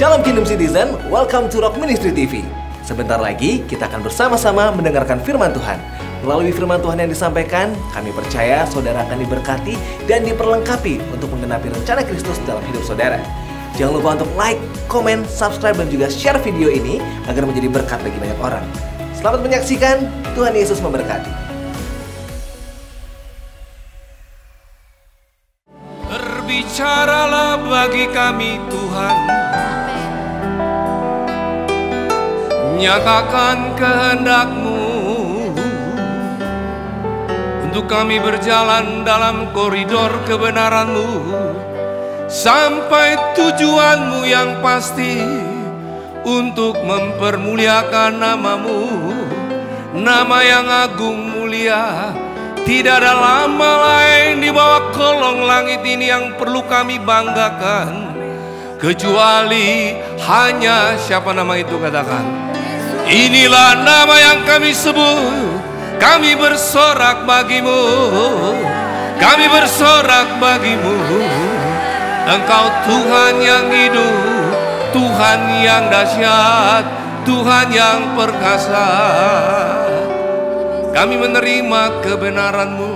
Shalom Kingdom Citizen, welcome to Rock Ministry TV. Sebentar lagi kita akan bersama-sama mendengarkan firman Tuhan. Melalui firman Tuhan yang disampaikan, kami percaya saudara akan diberkati dan diperlengkapi untuk menggenapi rencana Kristus dalam hidup saudara. Jangan lupa untuk like, komen, subscribe, dan juga share video ini agar menjadi berkat bagi banyak orang. Selamat menyaksikan, Tuhan Yesus memberkati. Berbicaralah bagi kami Tuhan Nyatakan kehendakmu untuk kami berjalan dalam koridor kebenaranmu sampai tujuanmu yang pasti untuk mempermuliakan namamu nama yang agung mulia tidak ada lama lain di bawah kolong langit ini yang perlu kami banggakan kecuali hanya siapa nama itu katakan Inilah nama yang kami sebut Kami bersorak bagimu Kami bersorak bagimu Engkau Tuhan yang hidup Tuhan yang dahsyat Tuhan yang perkasa Kami menerima kebenaranmu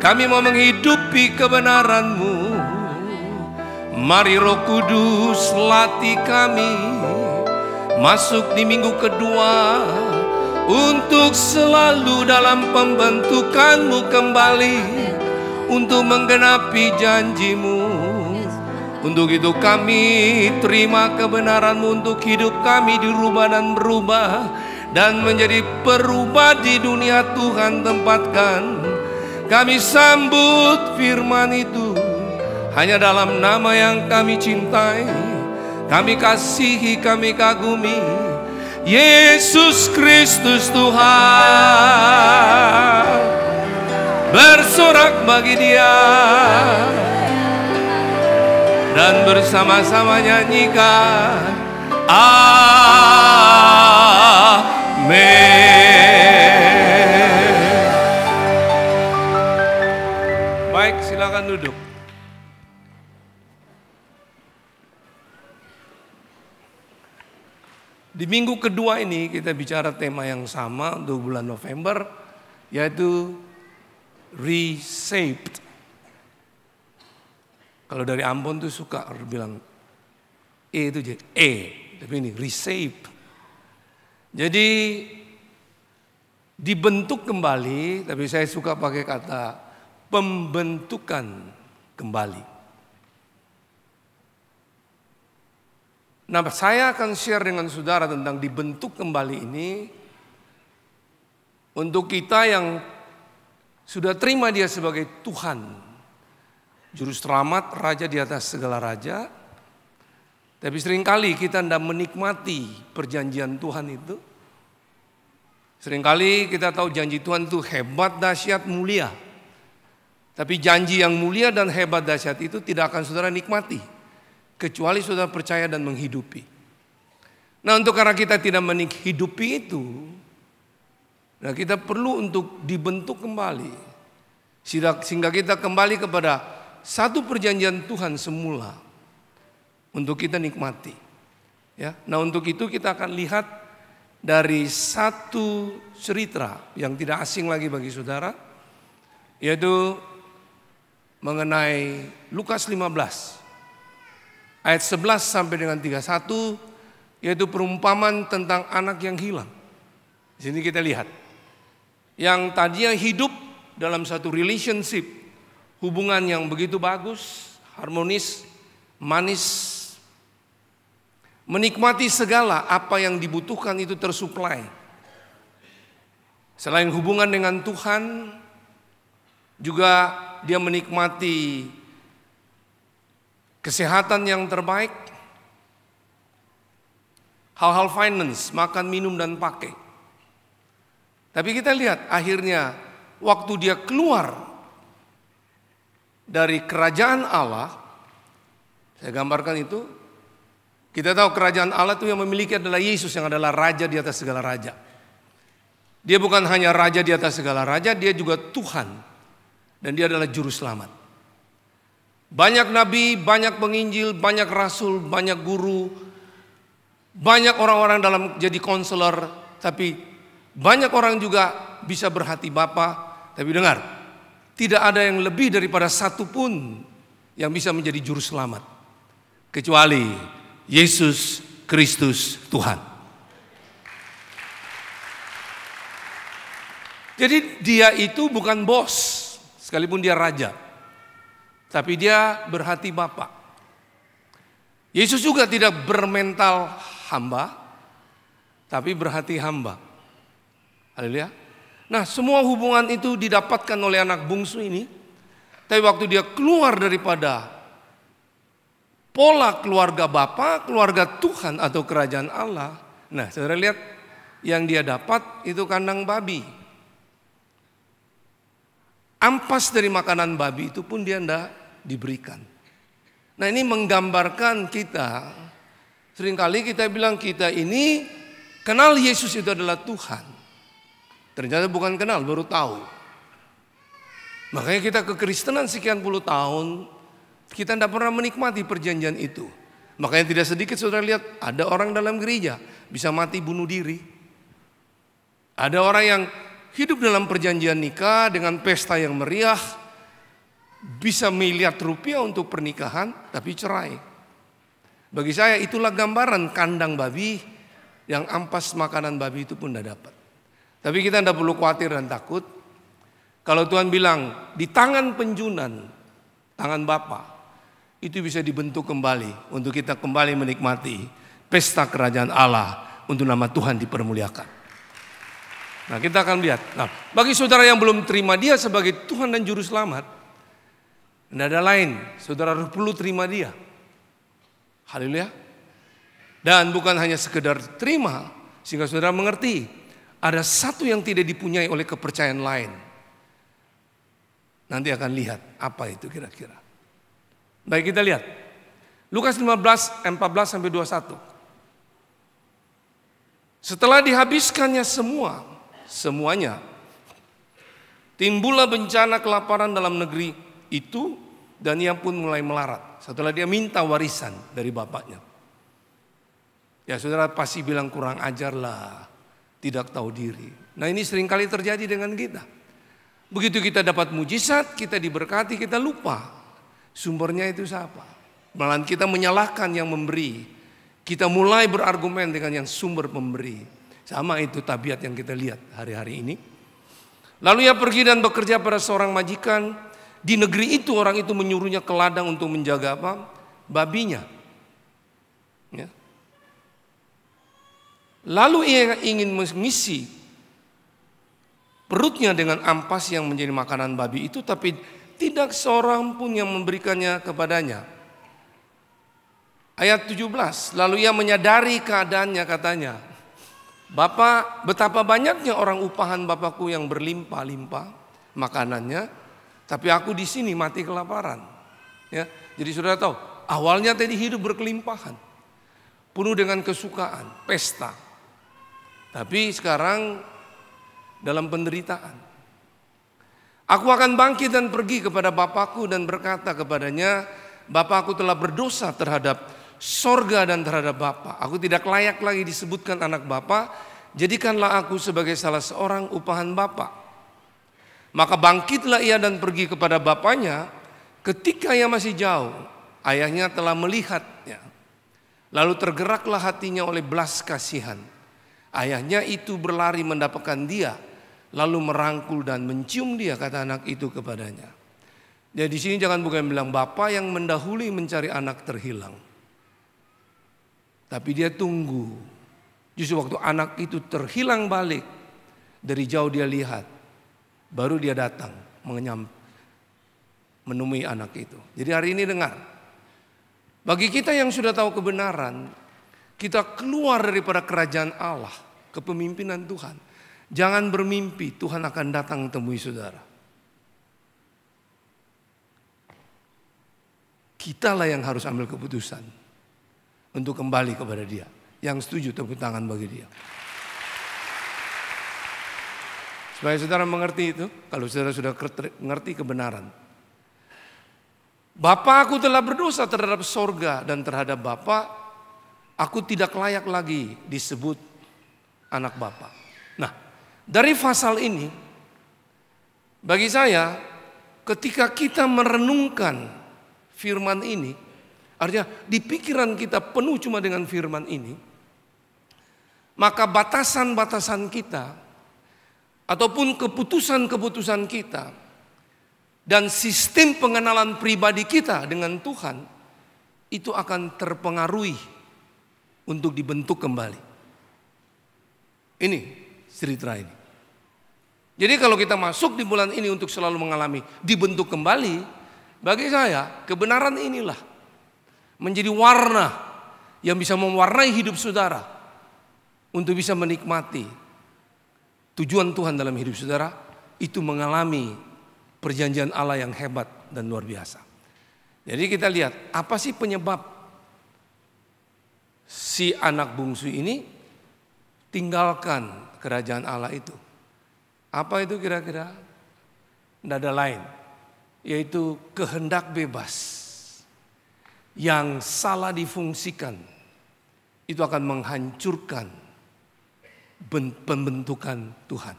Kami mau menghidupi kebenaranmu Mari roh kudus latih kami masuk di minggu kedua untuk selalu dalam pembentukanmu kembali untuk menggenapi janjimu untuk itu kami terima kebenaranmu untuk hidup kami dirubah dan berubah dan menjadi perubah di dunia Tuhan tempatkan kami sambut firman itu hanya dalam nama yang kami cintai kami kasihi, kami kagumi Yesus Kristus Tuhan Bersorak bagi dia Dan bersama-sama nyanyikan Amin Baik silakan duduk Di minggu kedua ini kita bicara tema yang sama untuk bulan November yaitu reshaped. Kalau dari Ambon tuh suka bilang E itu jadi E, tapi ini reshaped. Jadi dibentuk kembali, tapi saya suka pakai kata pembentukan kembali. Nah, saya akan share dengan saudara tentang dibentuk kembali ini untuk kita yang sudah terima dia sebagai Tuhan, juru selamat, raja di atas segala raja. Tapi seringkali kita tidak menikmati perjanjian Tuhan itu. Seringkali kita tahu janji Tuhan itu hebat, dahsyat, mulia. Tapi janji yang mulia dan hebat dahsyat itu tidak akan saudara nikmati. Kecuali saudara percaya dan menghidupi. Nah untuk karena kita tidak menghidupi itu. Nah kita perlu untuk dibentuk kembali. Sehingga kita kembali kepada satu perjanjian Tuhan semula. Untuk kita nikmati. Ya, nah untuk itu kita akan lihat dari satu cerita yang tidak asing lagi bagi saudara. Yaitu mengenai Lukas 15 ayat 11 sampai dengan 31 yaitu perumpamaan tentang anak yang hilang. Di sini kita lihat yang tadinya hidup dalam satu relationship, hubungan yang begitu bagus, harmonis, manis, menikmati segala apa yang dibutuhkan itu tersuplai. Selain hubungan dengan Tuhan, juga dia menikmati kesehatan yang terbaik, hal-hal finance, makan, minum, dan pakai. Tapi kita lihat akhirnya waktu dia keluar dari kerajaan Allah, saya gambarkan itu, kita tahu kerajaan Allah itu yang memiliki adalah Yesus yang adalah raja di atas segala raja. Dia bukan hanya raja di atas segala raja, dia juga Tuhan. Dan dia adalah juru selamat. Banyak nabi, banyak penginjil, banyak rasul, banyak guru, banyak orang-orang dalam jadi konselor, tapi banyak orang juga bisa berhati bapa. Tapi dengar, tidak ada yang lebih daripada satu pun yang bisa menjadi juru selamat kecuali Yesus Kristus Tuhan. Jadi dia itu bukan bos, sekalipun dia raja tapi dia berhati bapak. Yesus juga tidak bermental hamba, tapi berhati hamba. Haleluya. Nah, semua hubungan itu didapatkan oleh anak bungsu ini. Tapi waktu dia keluar daripada pola keluarga Bapa, keluarga Tuhan atau kerajaan Allah. Nah, saudara lihat yang dia dapat itu kandang babi. Ampas dari makanan babi itu pun dia tidak diberikan. Nah ini menggambarkan kita, seringkali kita bilang kita ini kenal Yesus itu adalah Tuhan. Ternyata bukan kenal, baru tahu. Makanya kita kekristenan sekian puluh tahun, kita tidak pernah menikmati perjanjian itu. Makanya tidak sedikit saudara lihat ada orang dalam gereja bisa mati bunuh diri. Ada orang yang hidup dalam perjanjian nikah dengan pesta yang meriah, bisa miliar rupiah untuk pernikahan tapi cerai. Bagi saya itulah gambaran kandang babi yang ampas makanan babi itu pun tidak dapat. Tapi kita tidak perlu khawatir dan takut. Kalau Tuhan bilang di tangan penjunan, tangan Bapa, itu bisa dibentuk kembali untuk kita kembali menikmati pesta kerajaan Allah untuk nama Tuhan dipermuliakan. Nah kita akan lihat. Nah bagi saudara yang belum terima dia sebagai Tuhan dan Juru Selamat, tidak ada lain, saudara harus perlu terima dia. Haleluya. Dan bukan hanya sekedar terima, sehingga saudara mengerti, ada satu yang tidak dipunyai oleh kepercayaan lain. Nanti akan lihat apa itu kira-kira. Baik kita lihat. Lukas 15, 14 sampai 21. Setelah dihabiskannya semua, semuanya, timbullah bencana kelaparan dalam negeri itu dan ia pun mulai melarat setelah dia minta warisan dari bapaknya. Ya saudara pasti bilang kurang ajar lah, tidak tahu diri. Nah ini seringkali terjadi dengan kita. Begitu kita dapat mujizat, kita diberkati, kita lupa sumbernya itu siapa. Malah kita menyalahkan yang memberi. Kita mulai berargumen dengan yang sumber pemberi. Sama itu tabiat yang kita lihat hari-hari ini. Lalu ia pergi dan bekerja pada seorang majikan di negeri itu orang itu menyuruhnya ke ladang untuk menjaga apa? Babinya. Ya. Lalu ia ingin mengisi perutnya dengan ampas yang menjadi makanan babi itu tapi tidak seorang pun yang memberikannya kepadanya. Ayat 17, lalu ia menyadari keadaannya katanya. Bapak, betapa banyaknya orang upahan bapakku yang berlimpah-limpah makanannya tapi aku di sini mati kelaparan. Ya, jadi sudah tahu, awalnya tadi hidup berkelimpahan. Penuh dengan kesukaan, pesta. Tapi sekarang dalam penderitaan. Aku akan bangkit dan pergi kepada Bapakku dan berkata kepadanya, Bapakku telah berdosa terhadap sorga dan terhadap Bapa. Aku tidak layak lagi disebutkan anak Bapa. Jadikanlah aku sebagai salah seorang upahan Bapak. Maka bangkitlah ia dan pergi kepada bapaknya ketika ia masih jauh. Ayahnya telah melihatnya. Lalu tergeraklah hatinya oleh belas kasihan. Ayahnya itu berlari mendapatkan dia, lalu merangkul dan mencium dia, kata anak itu kepadanya. Jadi di sini jangan bukan bilang bapak yang mendahului mencari anak terhilang. Tapi dia tunggu. Justru waktu anak itu terhilang balik, dari jauh dia lihat Baru dia datang mengenyam menemui anak itu. Jadi hari ini dengar. Bagi kita yang sudah tahu kebenaran, kita keluar daripada kerajaan Allah, kepemimpinan Tuhan. Jangan bermimpi Tuhan akan datang temui saudara. Kitalah yang harus ambil keputusan untuk kembali kepada Dia. Yang setuju tepuk tangan bagi Dia. Supaya saudara mengerti itu, kalau saudara sudah mengerti kebenaran. Bapak aku telah berdosa terhadap sorga dan terhadap Bapak, aku tidak layak lagi disebut anak Bapak. Nah, dari pasal ini, bagi saya, ketika kita merenungkan firman ini, artinya di pikiran kita penuh cuma dengan firman ini, maka batasan-batasan kita ataupun keputusan-keputusan kita dan sistem pengenalan pribadi kita dengan Tuhan itu akan terpengaruhi untuk dibentuk kembali. Ini cerita ini. Jadi kalau kita masuk di bulan ini untuk selalu mengalami dibentuk kembali, bagi saya kebenaran inilah menjadi warna yang bisa mewarnai hidup saudara untuk bisa menikmati Tujuan Tuhan dalam hidup saudara itu mengalami perjanjian Allah yang hebat dan luar biasa. Jadi kita lihat apa sih penyebab si anak bungsu ini tinggalkan kerajaan Allah itu. Apa itu kira-kira? Tidak ada lain. Yaitu kehendak bebas yang salah difungsikan. Itu akan menghancurkan pembentukan Tuhan.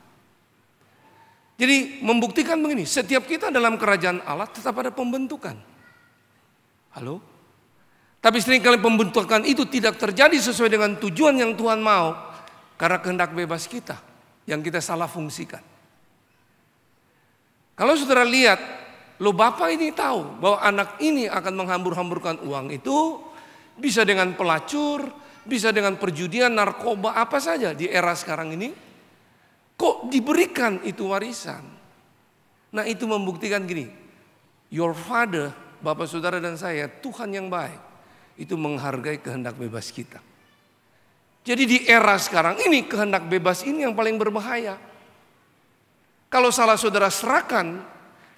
Jadi membuktikan begini, setiap kita dalam kerajaan Allah tetap ada pembentukan. Halo? Tapi seringkali pembentukan itu tidak terjadi sesuai dengan tujuan yang Tuhan mau. Karena kehendak bebas kita yang kita salah fungsikan. Kalau saudara lihat, lo bapak ini tahu bahwa anak ini akan menghambur-hamburkan uang itu bisa dengan pelacur, bisa dengan perjudian, narkoba, apa saja di era sekarang ini. Kok diberikan itu warisan? Nah itu membuktikan gini, your father, bapak saudara dan saya, Tuhan yang baik, itu menghargai kehendak bebas kita. Jadi di era sekarang ini kehendak bebas ini yang paling berbahaya. Kalau salah saudara serahkan,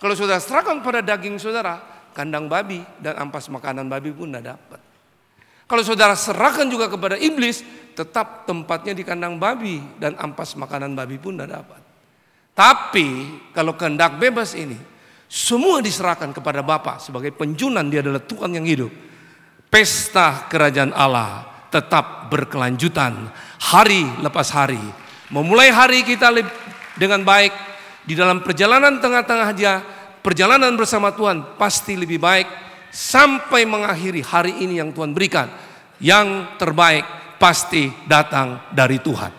kalau saudara serahkan pada daging saudara, kandang babi dan ampas makanan babi pun tidak dapat. Kalau saudara serahkan juga kepada iblis, tetap tempatnya di kandang babi dan ampas makanan babi pun tidak dapat. Tapi kalau kehendak bebas ini, semua diserahkan kepada Bapa sebagai penjunan dia adalah Tuhan yang hidup. Pesta kerajaan Allah tetap berkelanjutan hari lepas hari. Memulai hari kita dengan baik di dalam perjalanan tengah-tengah dia, perjalanan bersama Tuhan pasti lebih baik sampai mengakhiri hari ini yang Tuhan berikan. Yang terbaik pasti datang dari Tuhan.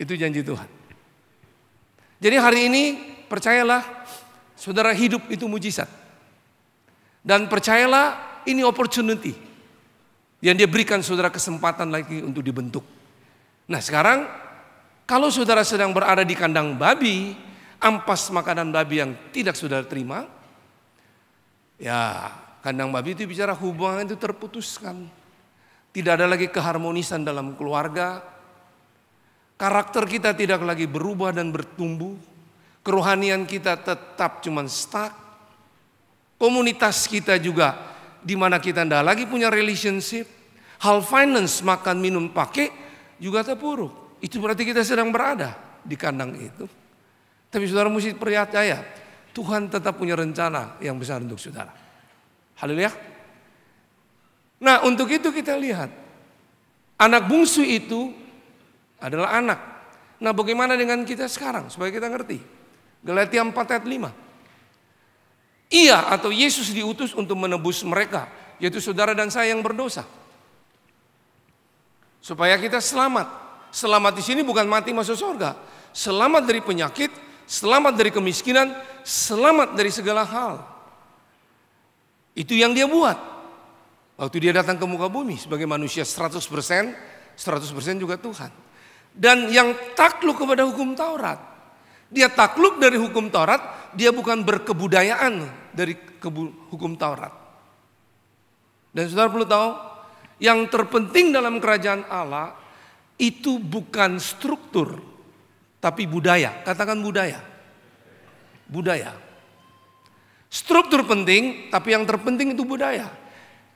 Itu janji Tuhan. Jadi hari ini percayalah saudara hidup itu mujizat. Dan percayalah ini opportunity. Yang dia berikan saudara kesempatan lagi untuk dibentuk. Nah sekarang kalau saudara sedang berada di kandang babi, ampas makanan babi yang tidak saudara terima, Ya, kandang babi itu bicara hubungan itu terputuskan. Tidak ada lagi keharmonisan dalam keluarga. Karakter kita tidak lagi berubah dan bertumbuh. Kerohanian kita tetap cuman stuck. Komunitas kita juga di mana kita tidak lagi punya relationship. Hal finance, makan, minum, pakai juga terpuruk. Itu berarti kita sedang berada di kandang itu. Tapi saudara mesti percaya, Tuhan tetap punya rencana yang besar untuk saudara. Haleluya. Nah untuk itu kita lihat. Anak bungsu itu adalah anak. Nah bagaimana dengan kita sekarang supaya kita ngerti. Galatia 4 ayat 5. Ia atau Yesus diutus untuk menebus mereka. Yaitu saudara dan saya yang berdosa. Supaya kita selamat. Selamat di sini bukan mati masuk surga. Selamat dari penyakit, selamat dari kemiskinan, selamat dari segala hal. Itu yang dia buat. Waktu dia datang ke muka bumi sebagai manusia 100%, 100% juga Tuhan. Dan yang takluk kepada hukum Taurat. Dia takluk dari hukum Taurat, dia bukan berkebudayaan dari hukum Taurat. Dan saudara perlu tahu, yang terpenting dalam kerajaan Allah itu bukan struktur, tapi budaya. Katakan budaya. Budaya. Struktur penting, tapi yang terpenting itu budaya.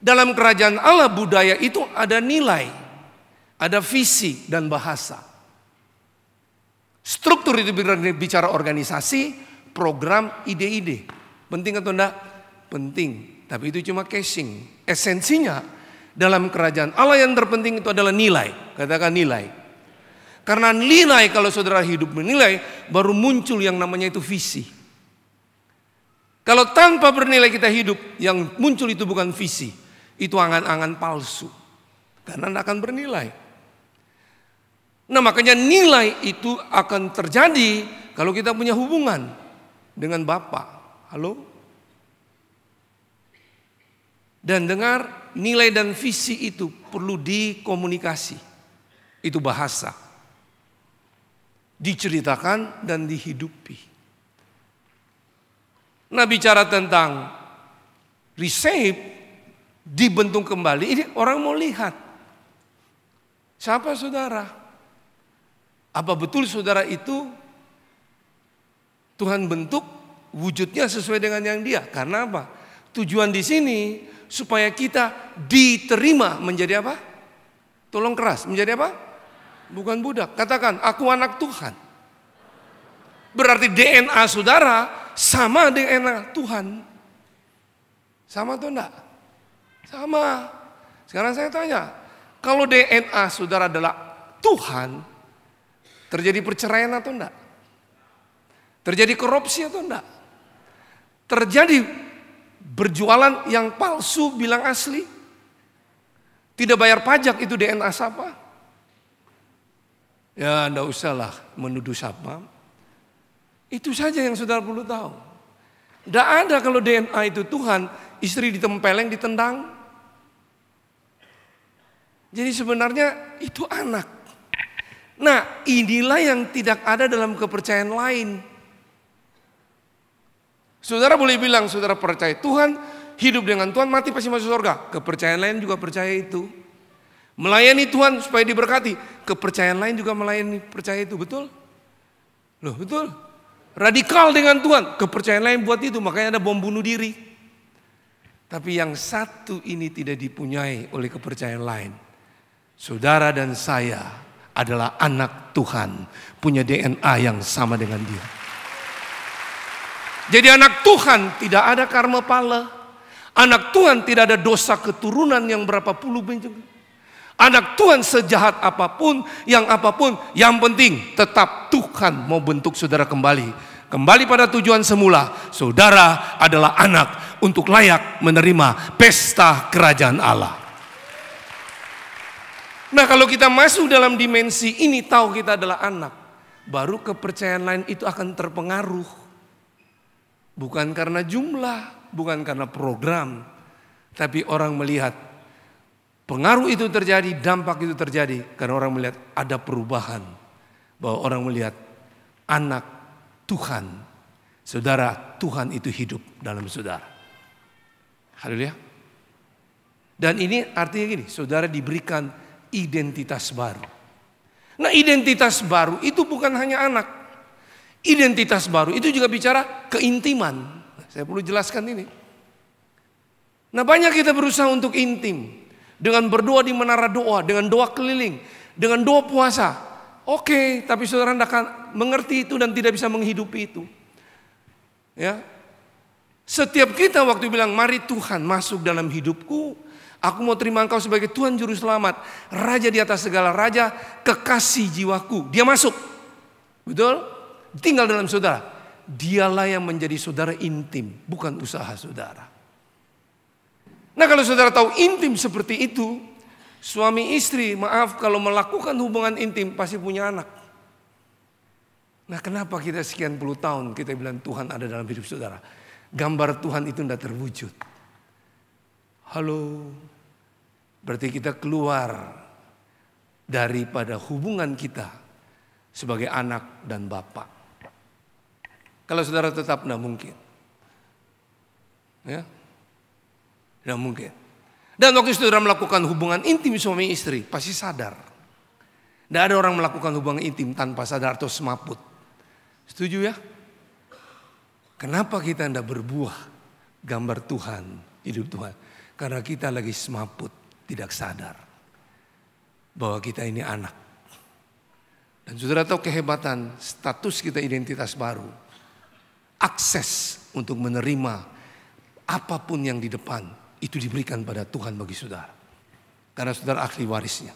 Dalam kerajaan Allah budaya itu ada nilai, ada visi dan bahasa. Struktur itu bicara organisasi, program, ide-ide. Penting atau enggak? Penting. Tapi itu cuma casing. Esensinya dalam kerajaan Allah yang terpenting itu adalah nilai. Katakan nilai. Karena nilai kalau saudara hidup menilai baru muncul yang namanya itu visi. Kalau tanpa bernilai kita hidup yang muncul itu bukan visi. Itu angan-angan palsu. Karena tidak akan bernilai. Nah makanya nilai itu akan terjadi kalau kita punya hubungan dengan Bapak. Halo? Dan dengar nilai dan visi itu perlu dikomunikasi. Itu bahasa diceritakan dan dihidupi. Nah bicara tentang reshape, dibentuk kembali, ini orang mau lihat. Siapa saudara? Apa betul saudara itu Tuhan bentuk wujudnya sesuai dengan yang dia? Karena apa? Tujuan di sini supaya kita diterima menjadi apa? Tolong keras, menjadi apa? Bukan budak. Katakan, aku anak Tuhan. Berarti DNA saudara sama DNA Tuhan. Sama atau enggak? Sama. Sekarang saya tanya, kalau DNA saudara adalah Tuhan, terjadi perceraian atau enggak? Terjadi korupsi atau enggak? Terjadi berjualan yang palsu bilang asli? Tidak bayar pajak itu DNA siapa? Ya tidak usahlah menuduh siapa. Itu saja yang saudara perlu tahu. Tidak ada kalau DNA itu Tuhan, istri ditempeleng, ditendang. Jadi sebenarnya itu anak. Nah inilah yang tidak ada dalam kepercayaan lain. Saudara boleh bilang saudara percaya Tuhan, hidup dengan Tuhan, mati pasti masuk surga. Kepercayaan lain juga percaya itu. Melayani Tuhan supaya diberkati. Kepercayaan lain juga melayani percaya itu, betul? Loh, betul? Radikal dengan Tuhan, kepercayaan lain buat itu, makanya ada bom bunuh diri. Tapi yang satu ini tidak dipunyai oleh kepercayaan lain. Saudara dan saya adalah anak Tuhan, punya DNA yang sama dengan dia. Jadi anak Tuhan tidak ada karma pala. Anak Tuhan tidak ada dosa keturunan yang berapa puluh bencana. Anak Tuhan sejahat apapun, yang apapun, yang penting tetap Tuhan mau bentuk saudara kembali. Kembali pada tujuan semula, saudara adalah anak untuk layak menerima pesta kerajaan Allah. Nah kalau kita masuk dalam dimensi ini tahu kita adalah anak, baru kepercayaan lain itu akan terpengaruh. Bukan karena jumlah, bukan karena program, tapi orang melihat Pengaruh itu terjadi, dampak itu terjadi karena orang melihat ada perubahan. Bahwa orang melihat anak Tuhan, saudara Tuhan itu hidup dalam saudara. Haleluya. Dan ini artinya gini, saudara diberikan identitas baru. Nah identitas baru itu bukan hanya anak. Identitas baru itu juga bicara keintiman. Saya perlu jelaskan ini. Nah banyak kita berusaha untuk intim dengan berdoa di menara doa, dengan doa keliling, dengan doa puasa. Oke, okay, tapi saudara tidak akan mengerti itu dan tidak bisa menghidupi itu. Ya. Setiap kita waktu bilang, "Mari Tuhan masuk dalam hidupku." Aku mau terima engkau sebagai Tuhan Juru Selamat. Raja di atas segala raja. Kekasih jiwaku. Dia masuk. Betul? Tinggal dalam saudara. Dialah yang menjadi saudara intim. Bukan usaha saudara. Nah kalau saudara tahu intim seperti itu, suami istri maaf kalau melakukan hubungan intim pasti punya anak. Nah kenapa kita sekian puluh tahun kita bilang Tuhan ada dalam hidup saudara. Gambar Tuhan itu tidak terwujud. Halo, berarti kita keluar daripada hubungan kita sebagai anak dan bapak. Kalau saudara tetap tidak mungkin. Ya, tidak mungkin. Dan waktu saudara melakukan hubungan intim suami istri, pasti sadar. Tidak ada orang melakukan hubungan intim tanpa sadar atau semaput. Setuju ya? Kenapa kita tidak berbuah gambar Tuhan, hidup Tuhan? Karena kita lagi semaput, tidak sadar. Bahwa kita ini anak. Dan saudara tahu kehebatan, status kita identitas baru. Akses untuk menerima apapun yang di depan itu diberikan pada Tuhan bagi saudara. Karena saudara ahli warisnya.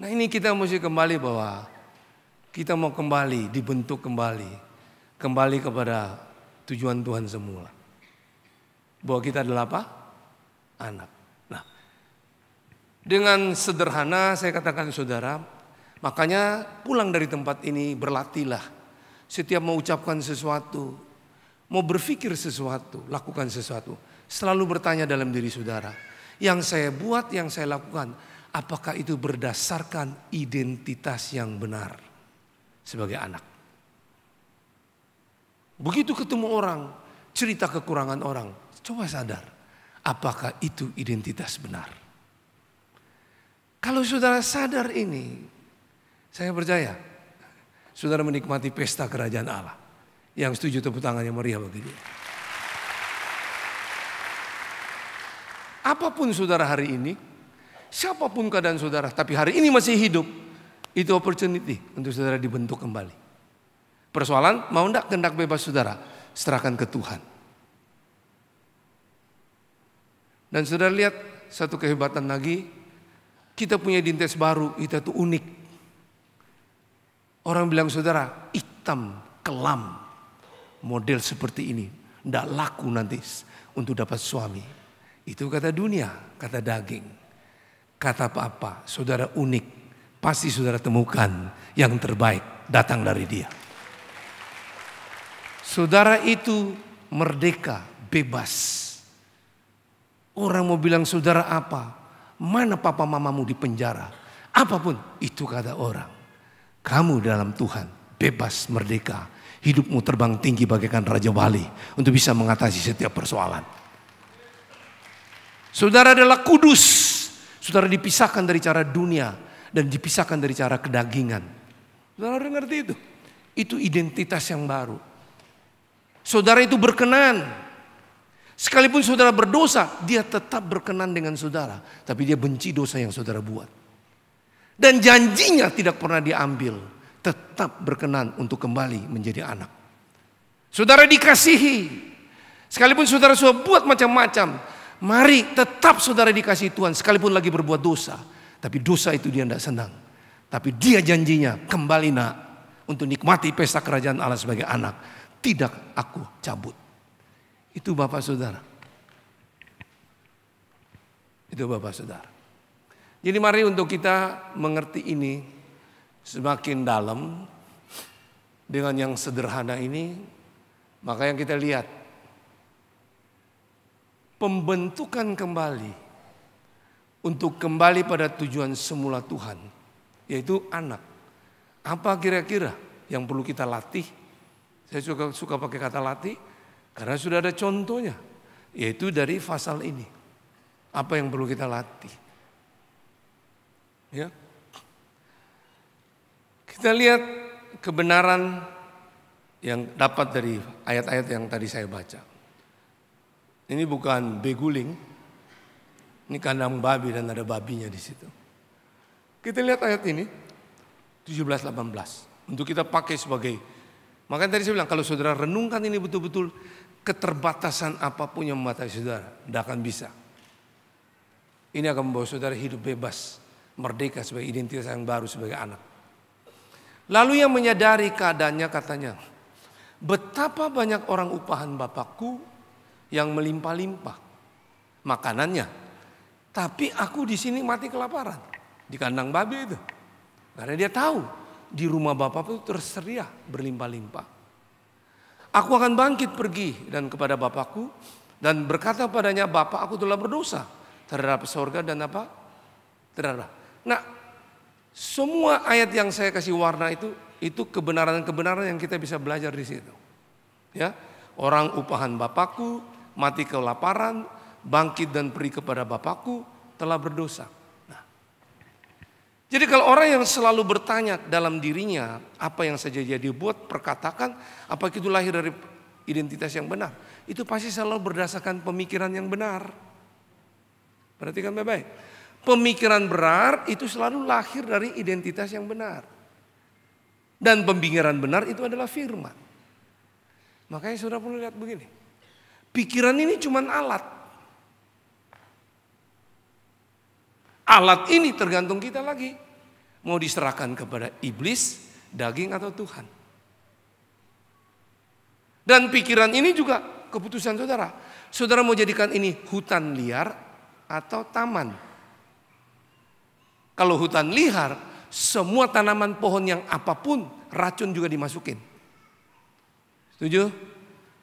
Nah ini kita mesti kembali bahwa kita mau kembali, dibentuk kembali. Kembali kepada tujuan Tuhan semula. Bahwa kita adalah apa? Anak. Nah, dengan sederhana saya katakan saudara, makanya pulang dari tempat ini berlatihlah. Setiap mau ucapkan sesuatu, mau berpikir sesuatu, lakukan sesuatu. Selalu bertanya dalam diri saudara, yang saya buat, yang saya lakukan, apakah itu berdasarkan identitas yang benar sebagai anak? Begitu ketemu orang, cerita kekurangan orang, coba sadar, apakah itu identitas benar? Kalau saudara sadar ini, saya percaya saudara menikmati pesta kerajaan Allah. Yang setuju tepuk tangannya meriah bagi dia. Apapun saudara hari ini, siapapun keadaan saudara, tapi hari ini masih hidup, itu opportunity untuk saudara dibentuk kembali. Persoalan mau ndak kehendak bebas saudara, serahkan ke Tuhan. Dan saudara lihat satu kehebatan lagi, kita punya dintes baru, kita tuh unik. Orang bilang saudara, hitam, kelam, model seperti ini, ndak laku nanti untuk dapat suami. Itu kata dunia, kata daging. Kata apa-apa, saudara unik. Pasti saudara temukan yang terbaik datang dari dia. Saudara itu merdeka, bebas. Orang mau bilang saudara apa? Mana papa mamamu di penjara? Apapun itu kata orang. Kamu dalam Tuhan bebas merdeka. Hidupmu terbang tinggi bagaikan Raja Wali untuk bisa mengatasi setiap persoalan. Saudara adalah kudus. Saudara dipisahkan dari cara dunia dan dipisahkan dari cara kedagingan. Saudara harus ngerti itu. Itu identitas yang baru. Saudara itu berkenan. Sekalipun saudara berdosa, dia tetap berkenan dengan saudara. Tapi dia benci dosa yang saudara buat. Dan janjinya tidak pernah diambil. Tetap berkenan untuk kembali menjadi anak. Saudara dikasihi. Sekalipun saudara sudah buat macam-macam, Mari tetap saudara dikasih Tuhan sekalipun lagi berbuat dosa. Tapi dosa itu dia tidak senang. Tapi dia janjinya kembali nak untuk nikmati pesta kerajaan Allah sebagai anak. Tidak aku cabut. Itu Bapak Saudara. Itu Bapak Saudara. Jadi mari untuk kita mengerti ini semakin dalam dengan yang sederhana ini. Maka yang kita lihat pembentukan kembali untuk kembali pada tujuan semula Tuhan, yaitu anak. Apa kira-kira yang perlu kita latih? Saya suka suka pakai kata latih karena sudah ada contohnya, yaitu dari pasal ini. Apa yang perlu kita latih? Ya. Kita lihat kebenaran yang dapat dari ayat-ayat yang tadi saya baca. Ini bukan beguling. Ini kandang babi dan ada babinya di situ. Kita lihat ayat ini 17-18 untuk kita pakai sebagai Maka tadi saya bilang kalau saudara renungkan ini betul-betul keterbatasan apapun yang membatasi saudara tidak akan bisa. Ini akan membawa saudara hidup bebas, merdeka sebagai identitas yang baru sebagai anak. Lalu yang menyadari keadaannya katanya, betapa banyak orang upahan bapakku yang melimpah-limpah makanannya. Tapi aku di sini mati kelaparan di kandang babi itu. Karena dia tahu di rumah Bapak itu tersedia berlimpah-limpah. Aku akan bangkit pergi dan kepada Bapakku dan berkata padanya Bapak aku telah berdosa terhadap sorga dan apa? Terhadap. Nah, semua ayat yang saya kasih warna itu itu kebenaran-kebenaran yang kita bisa belajar di situ. Ya, orang upahan Bapakku, mati kelaparan, bangkit dan pergi kepada Bapakku, telah berdosa. Nah, jadi kalau orang yang selalu bertanya dalam dirinya, apa yang saja jadi buat, perkatakan, apa itu lahir dari identitas yang benar. Itu pasti selalu berdasarkan pemikiran yang benar. Perhatikan baik-baik. Pemikiran benar itu selalu lahir dari identitas yang benar. Dan pemikiran benar itu adalah firman. Makanya saudara perlu lihat begini. Pikiran ini cuma alat. Alat ini tergantung kita lagi. Mau diserahkan kepada iblis, daging atau Tuhan. Dan pikiran ini juga keputusan saudara. Saudara mau jadikan ini hutan liar atau taman. Kalau hutan liar, semua tanaman pohon yang apapun racun juga dimasukin. Setuju?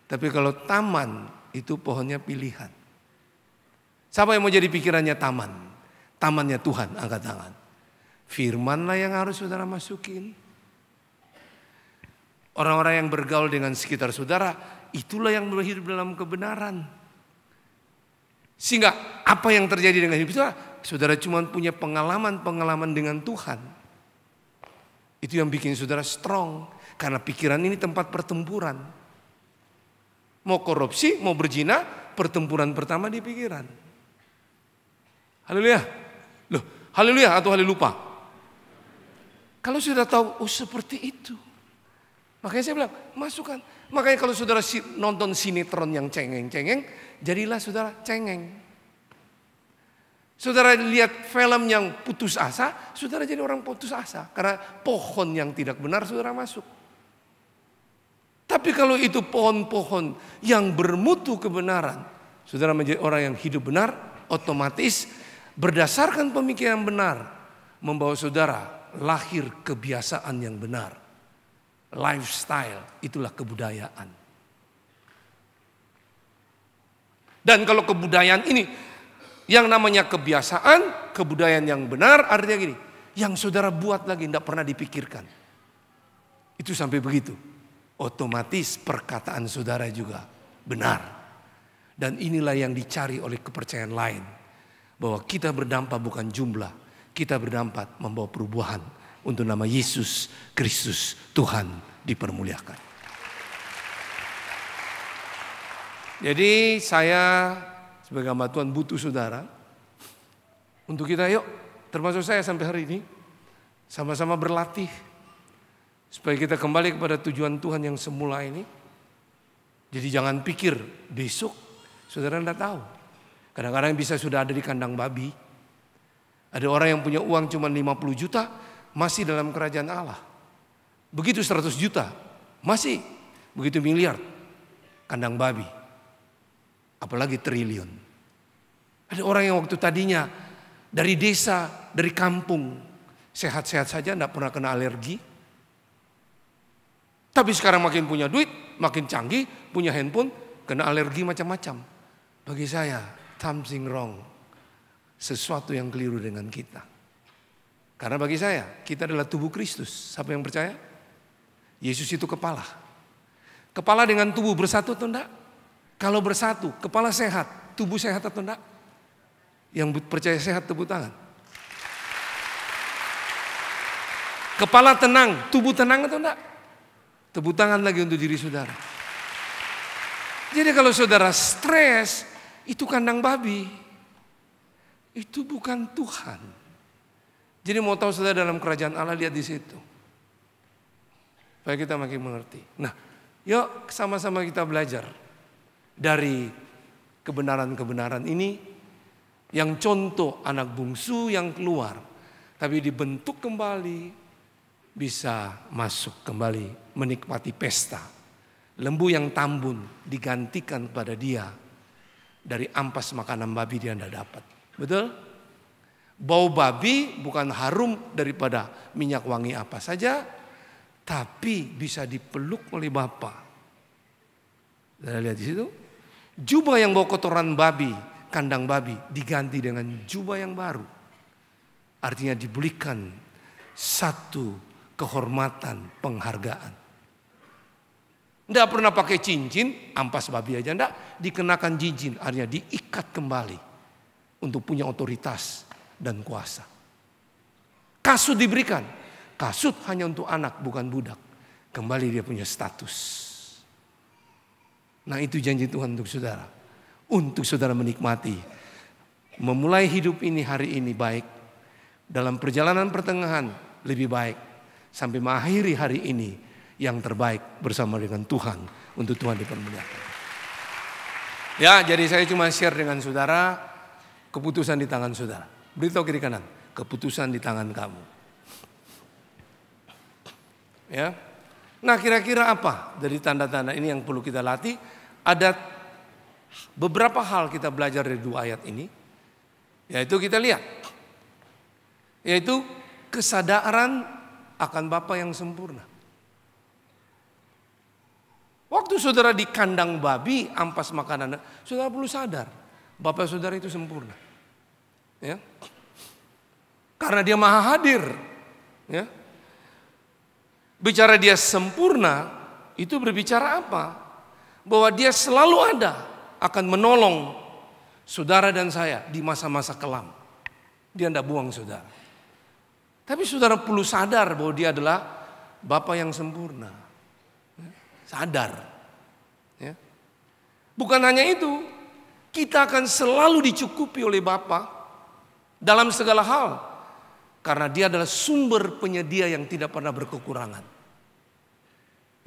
Tapi kalau taman itu pohonnya pilihan. Siapa yang mau jadi pikirannya taman? Tamannya Tuhan, angkat tangan. Firmanlah yang harus saudara masukin. Orang-orang yang bergaul dengan sekitar saudara, itulah yang berhidup dalam kebenaran. Sehingga apa yang terjadi dengan hidup saudara, saudara cuma punya pengalaman-pengalaman dengan Tuhan. Itu yang bikin saudara strong. Karena pikiran ini tempat pertempuran. Mau korupsi, mau berzina, pertempuran pertama di pikiran. Haleluya. Loh, haleluya atau halelupa? Kalau sudah tahu, oh seperti itu. Makanya saya bilang, masukkan. Makanya kalau saudara nonton sinetron yang cengeng-cengeng, jadilah saudara cengeng. Saudara lihat film yang putus asa, saudara jadi orang putus asa. Karena pohon yang tidak benar saudara masuk. Tapi kalau itu pohon-pohon yang bermutu kebenaran, saudara menjadi orang yang hidup benar, otomatis berdasarkan pemikiran benar, membawa saudara lahir kebiasaan yang benar. Lifestyle itulah kebudayaan. Dan kalau kebudayaan ini yang namanya kebiasaan, kebudayaan yang benar artinya gini, yang saudara buat lagi tidak pernah dipikirkan. Itu sampai begitu otomatis perkataan saudara juga benar. Dan inilah yang dicari oleh kepercayaan lain. Bahwa kita berdampak bukan jumlah. Kita berdampak membawa perubahan. Untuk nama Yesus Kristus Tuhan dipermuliakan. Jadi saya sebagai hamba Tuhan butuh saudara. Untuk kita yuk termasuk saya sampai hari ini. Sama-sama berlatih Supaya kita kembali kepada tujuan Tuhan yang semula ini. Jadi jangan pikir besok saudara tidak tahu. Kadang-kadang bisa sudah ada di kandang babi. Ada orang yang punya uang cuma 50 juta masih dalam kerajaan Allah. Begitu 100 juta masih. Begitu miliar kandang babi. Apalagi triliun. Ada orang yang waktu tadinya dari desa, dari kampung sehat-sehat saja, tidak pernah kena alergi, tapi sekarang makin punya duit, makin canggih, punya handphone, kena alergi macam-macam. Bagi saya, something wrong. Sesuatu yang keliru dengan kita. Karena bagi saya, kita adalah tubuh Kristus. Siapa yang percaya? Yesus itu kepala. Kepala dengan tubuh bersatu atau enggak? Kalau bersatu, kepala sehat, tubuh sehat atau enggak? Yang percaya sehat tepuk tangan. Kepala tenang, tubuh tenang atau enggak? Tepuk tangan lagi untuk diri saudara. Jadi kalau saudara stres, itu kandang babi. Itu bukan Tuhan. Jadi mau tahu saudara dalam kerajaan Allah lihat di situ. Supaya kita makin mengerti. Nah, yuk sama-sama kita belajar dari kebenaran-kebenaran ini yang contoh anak bungsu yang keluar tapi dibentuk kembali bisa masuk kembali menikmati pesta. Lembu yang tambun digantikan kepada dia dari ampas makanan babi dia tidak dapat. Betul? Bau babi bukan harum daripada minyak wangi apa saja, tapi bisa dipeluk oleh Bapa. Anda lihat di situ? Jubah yang bawa kotoran babi, kandang babi diganti dengan jubah yang baru. Artinya dibelikan satu kehormatan, penghargaan. Tidak pernah pakai cincin, ampas babi aja tidak, dikenakan cincin, artinya diikat kembali untuk punya otoritas dan kuasa. Kasut diberikan, kasut hanya untuk anak bukan budak. Kembali dia punya status. Nah itu janji Tuhan untuk saudara. Untuk saudara menikmati. Memulai hidup ini hari ini baik. Dalam perjalanan pertengahan lebih baik sampai mengakhiri hari ini yang terbaik bersama dengan Tuhan untuk Tuhan dipermuliakan. Ya, jadi saya cuma share dengan saudara keputusan di tangan saudara. Beritahu kiri kanan, keputusan di tangan kamu. Ya. Nah, kira-kira apa dari tanda-tanda ini yang perlu kita latih? Ada beberapa hal kita belajar dari dua ayat ini. Yaitu kita lihat. Yaitu kesadaran akan Bapa yang sempurna. Waktu saudara di kandang babi ampas makanan, saudara perlu sadar Bapak saudara itu sempurna. Ya. Karena dia maha hadir. Ya. Bicara dia sempurna itu berbicara apa? Bahwa dia selalu ada akan menolong saudara dan saya di masa-masa kelam. Dia tidak buang saudara. Tapi saudara perlu sadar bahwa dia adalah Bapak yang sempurna. Sadar. Ya. Bukan hanya itu, kita akan selalu dicukupi oleh Bapa dalam segala hal. Karena dia adalah sumber penyedia yang tidak pernah berkekurangan.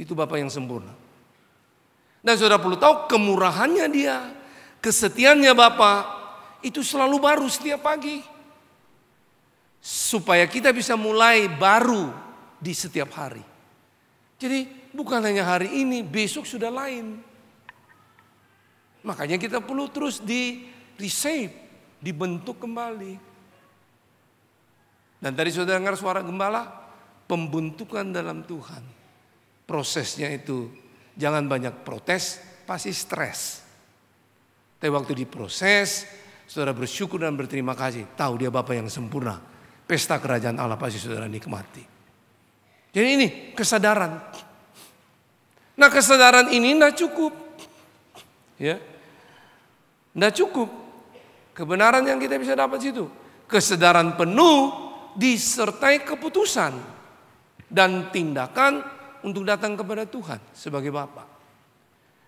Itu Bapak yang sempurna. Dan saudara perlu tahu kemurahannya dia, kesetiaannya Bapak, itu selalu baru setiap pagi supaya kita bisa mulai baru di setiap hari. Jadi bukan hanya hari ini, besok sudah lain. Makanya kita perlu terus di reshape, dibentuk kembali. Dan tadi sudah dengar suara gembala, pembentukan dalam Tuhan. Prosesnya itu jangan banyak protes, pasti stres. Tapi waktu diproses, saudara bersyukur dan berterima kasih. Tahu dia Bapak yang sempurna pesta kerajaan Allah pasti saudara nikmati. Jadi ini kesadaran. Nah kesadaran ini tidak cukup. Ya. Tidak cukup. Kebenaran yang kita bisa dapat situ. Kesadaran penuh disertai keputusan dan tindakan untuk datang kepada Tuhan sebagai Bapak.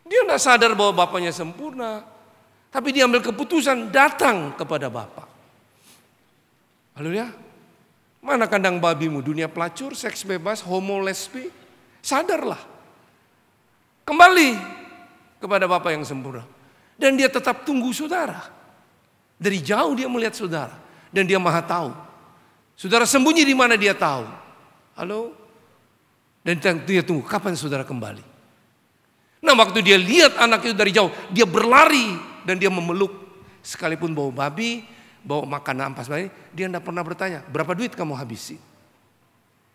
Dia tidak sadar bahwa Bapaknya sempurna. Tapi dia ambil keputusan datang kepada Bapak. Haleluya. Mana kandang babimu? Dunia pelacur, seks bebas, homo, lesbi. Sadarlah. Kembali kepada Bapak yang sempurna. Dan dia tetap tunggu saudara. Dari jauh dia melihat saudara. Dan dia maha tahu. Saudara sembunyi di mana dia tahu. Halo? Dan dia tunggu kapan saudara kembali. Nah waktu dia lihat anak itu dari jauh. Dia berlari dan dia memeluk. Sekalipun bau babi, bawa makanan ampas balik, dia tidak pernah bertanya, berapa duit kamu habisi?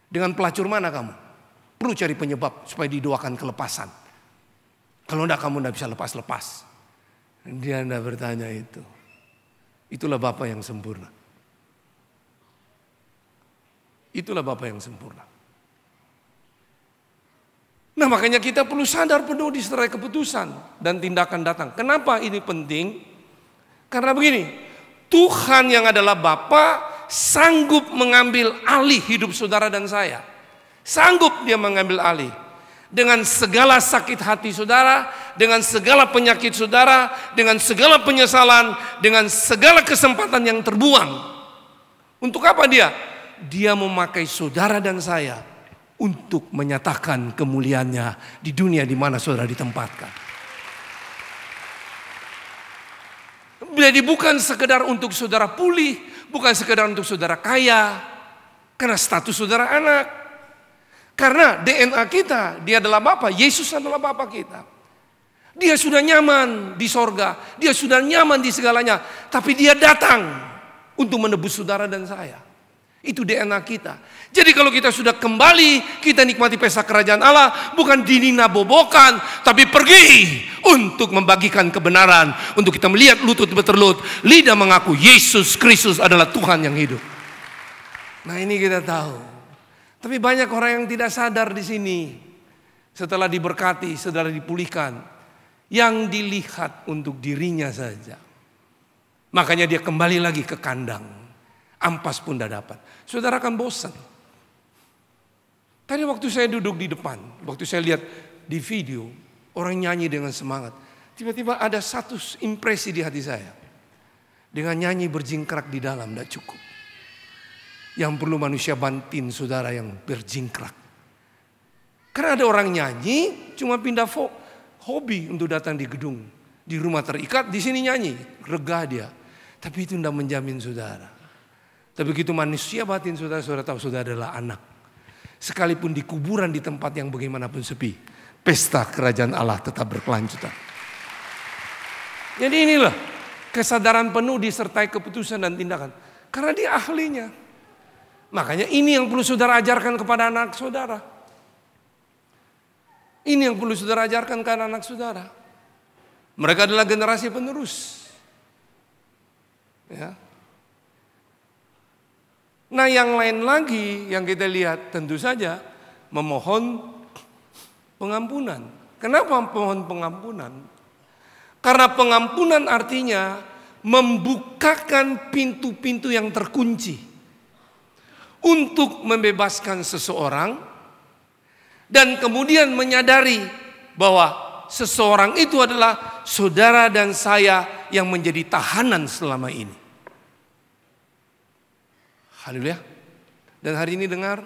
Dengan pelacur mana kamu? Perlu cari penyebab supaya didoakan kelepasan. Kalau tidak kamu tidak bisa lepas-lepas. Dia tidak bertanya itu. Itulah Bapak yang sempurna. Itulah Bapak yang sempurna. Nah makanya kita perlu sadar penuh di setelah keputusan dan tindakan datang. Kenapa ini penting? Karena begini, Tuhan yang adalah Bapa sanggup mengambil alih hidup saudara dan saya. Sanggup dia mengambil alih dengan segala sakit hati saudara, dengan segala penyakit saudara, dengan segala penyesalan, dengan segala kesempatan yang terbuang. Untuk apa dia? Dia memakai saudara dan saya untuk menyatakan kemuliaannya di dunia di mana saudara ditempatkan. Jadi bukan sekedar untuk saudara pulih, bukan sekedar untuk saudara kaya, karena status saudara anak. Karena DNA kita, dia adalah Bapak, Yesus adalah Bapak kita. Dia sudah nyaman di sorga, dia sudah nyaman di segalanya. Tapi dia datang untuk menebus saudara dan saya. Itu DNA kita. Jadi kalau kita sudah kembali, kita nikmati pesta kerajaan Allah, bukan dinina bobokan, tapi pergi untuk membagikan kebenaran, untuk kita melihat lutut berterlut, lidah mengaku Yesus Kristus adalah Tuhan yang hidup. Nah ini kita tahu. Tapi banyak orang yang tidak sadar di sini. Setelah diberkati, setelah dipulihkan. Yang dilihat untuk dirinya saja. Makanya dia kembali lagi ke kandang. Ampas pun tidak dapat saudara akan bosan. Tadi waktu saya duduk di depan, waktu saya lihat di video, orang nyanyi dengan semangat. Tiba-tiba ada satu impresi di hati saya. Dengan nyanyi berjingkrak di dalam tidak cukup. Yang perlu manusia bantin saudara yang berjingkrak. Karena ada orang nyanyi cuma pindah fo hobi untuk datang di gedung. Di rumah terikat, di sini nyanyi. Regah dia. Tapi itu tidak menjamin saudara. Tapi begitu manusia batin saudara-saudara tahu saudara adalah anak. Sekalipun di kuburan di tempat yang bagaimanapun sepi. Pesta kerajaan Allah tetap berkelanjutan. Jadi inilah kesadaran penuh disertai keputusan dan tindakan. Karena dia ahlinya. Makanya ini yang perlu saudara ajarkan kepada anak saudara. Ini yang perlu saudara ajarkan kepada anak saudara. Mereka adalah generasi penerus. Ya. Nah, yang lain lagi yang kita lihat tentu saja memohon pengampunan. Kenapa memohon pengampunan? Karena pengampunan artinya membukakan pintu-pintu yang terkunci untuk membebaskan seseorang dan kemudian menyadari bahwa seseorang itu adalah saudara dan saya yang menjadi tahanan selama ini. Haleluya. Dan hari ini dengar,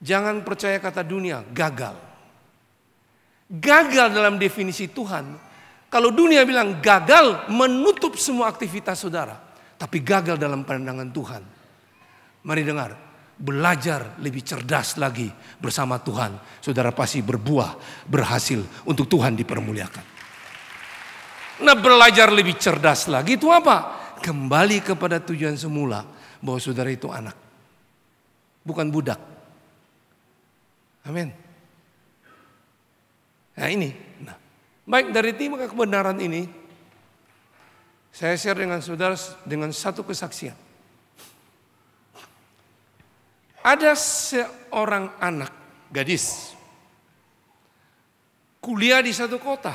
jangan percaya kata dunia, gagal. Gagal dalam definisi Tuhan. Kalau dunia bilang gagal, menutup semua aktivitas saudara. Tapi gagal dalam pandangan Tuhan. Mari dengar, belajar lebih cerdas lagi bersama Tuhan. Saudara pasti berbuah, berhasil untuk Tuhan dipermuliakan. Nah belajar lebih cerdas lagi itu apa? Kembali kepada tujuan semula bahwa saudara itu anak. Bukan budak. Amin. Nah ini. Nah, baik dari tiga kebenaran ini. Saya share dengan saudara dengan satu kesaksian. Ada seorang anak gadis kuliah di satu kota.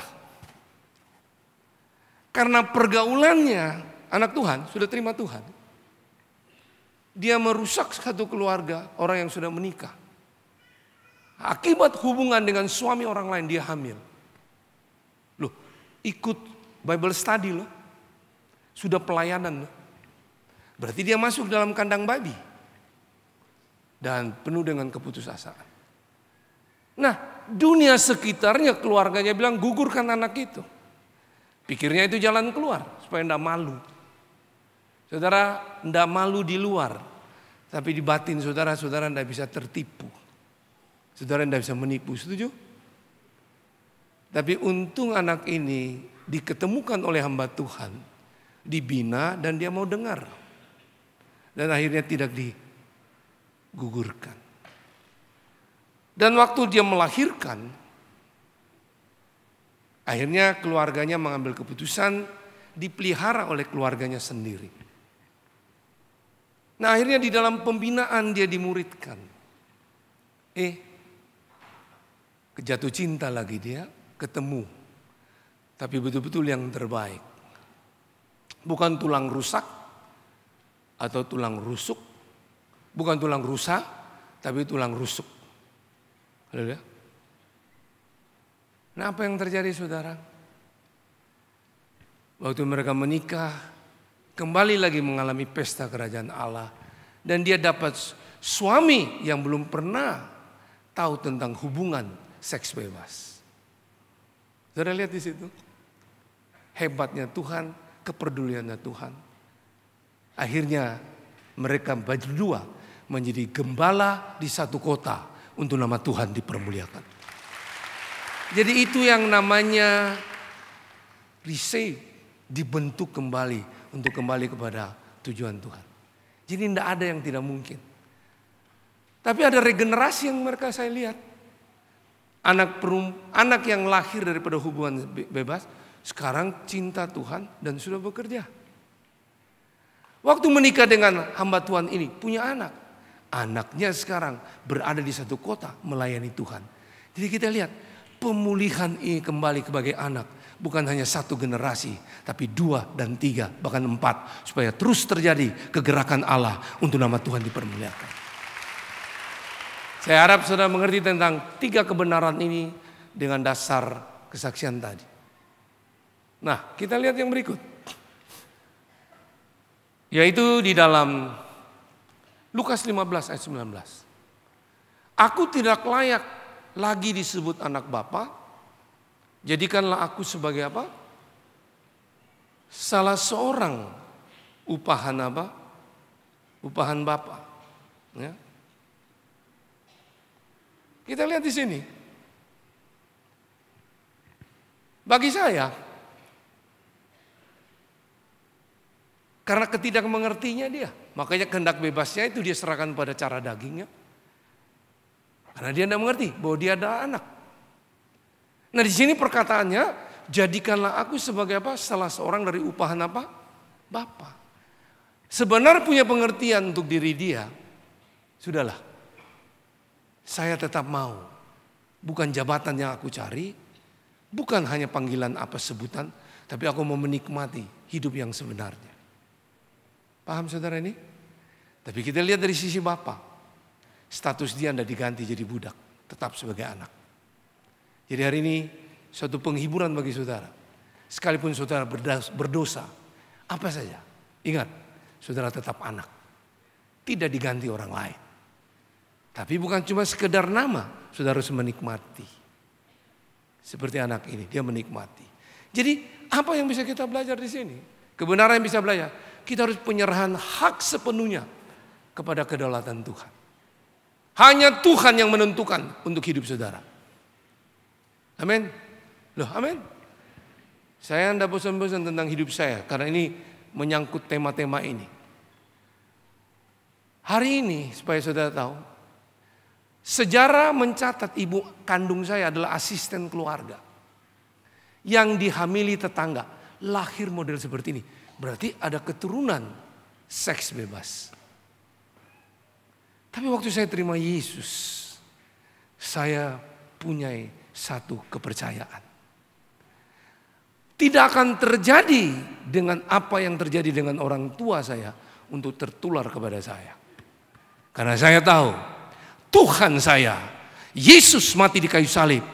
Karena pergaulannya anak Tuhan sudah terima Tuhan dia merusak satu keluarga orang yang sudah menikah. Akibat hubungan dengan suami orang lain dia hamil. Loh, ikut Bible study loh. Sudah pelayanan loh. Berarti dia masuk dalam kandang babi. Dan penuh dengan keputusasaan. Nah, dunia sekitarnya keluarganya bilang gugurkan anak itu. Pikirnya itu jalan keluar supaya tidak malu. Saudara tidak malu di luar, tapi di batin saudara, saudara tidak bisa tertipu. Saudara tidak bisa menipu, setuju? Tapi untung anak ini diketemukan oleh hamba Tuhan, dibina dan dia mau dengar. Dan akhirnya tidak digugurkan. Dan waktu dia melahirkan, akhirnya keluarganya mengambil keputusan dipelihara oleh keluarganya sendiri. Nah akhirnya di dalam pembinaan dia dimuridkan. Eh, kejatuh cinta lagi dia, ketemu. Tapi betul-betul yang terbaik. Bukan tulang rusak atau tulang rusuk. Bukan tulang rusak, tapi tulang rusuk. Haleluya. Nah apa yang terjadi saudara? Waktu mereka menikah, kembali lagi mengalami pesta kerajaan Allah dan dia dapat suami yang belum pernah tahu tentang hubungan seks bebas. Saudara lihat di situ. Hebatnya Tuhan, kepeduliannya Tuhan. Akhirnya mereka berdua menjadi gembala di satu kota untuk nama Tuhan dipermuliakan. Jadi itu yang namanya receive dibentuk kembali untuk kembali kepada tujuan Tuhan. Jadi tidak ada yang tidak mungkin. Tapi ada regenerasi yang mereka saya lihat. Anak perum, anak yang lahir daripada hubungan bebas sekarang cinta Tuhan dan sudah bekerja. Waktu menikah dengan hamba Tuhan ini punya anak. Anaknya sekarang berada di satu kota melayani Tuhan. Jadi kita lihat pemulihan ini kembali sebagai anak Bukan hanya satu generasi, tapi dua dan tiga, bahkan empat. Supaya terus terjadi kegerakan Allah untuk nama Tuhan dipermuliakan. Saya harap sudah mengerti tentang tiga kebenaran ini dengan dasar kesaksian tadi. Nah, kita lihat yang berikut. Yaitu di dalam Lukas 15 ayat 19. Aku tidak layak lagi disebut anak Bapak, Jadikanlah aku sebagai apa? Salah seorang upahan apa? Upahan Bapak. Ya. Kita lihat di sini. Bagi saya, karena ketidakmengertinya dia, makanya kehendak bebasnya itu dia serahkan pada cara dagingnya. Karena dia tidak mengerti bahwa dia ada anak. Nah di sini perkataannya, jadikanlah aku sebagai apa? Salah seorang dari upahan apa? Bapa. Sebenarnya punya pengertian untuk diri dia. Sudahlah. Saya tetap mau. Bukan jabatan yang aku cari, bukan hanya panggilan apa sebutan, tapi aku mau menikmati hidup yang sebenarnya. Paham saudara ini? Tapi kita lihat dari sisi Bapak. Status dia tidak diganti jadi budak, tetap sebagai anak. Jadi hari ini suatu penghiburan bagi saudara. Sekalipun saudara berdosa, apa saja. Ingat, saudara tetap anak. Tidak diganti orang lain. Tapi bukan cuma sekedar nama, saudara harus menikmati. Seperti anak ini, dia menikmati. Jadi apa yang bisa kita belajar di sini? Kebenaran yang bisa belajar. Kita harus penyerahan hak sepenuhnya kepada kedaulatan Tuhan. Hanya Tuhan yang menentukan untuk hidup saudara. Amin. Loh, amin. Saya tidak bosan-bosan tentang hidup saya karena ini menyangkut tema-tema ini. Hari ini supaya saudara tahu, sejarah mencatat ibu kandung saya adalah asisten keluarga yang dihamili tetangga, lahir model seperti ini. Berarti ada keturunan seks bebas. Tapi waktu saya terima Yesus, saya punya satu kepercayaan. Tidak akan terjadi dengan apa yang terjadi dengan orang tua saya untuk tertular kepada saya. Karena saya tahu Tuhan saya, Yesus mati di kayu salib,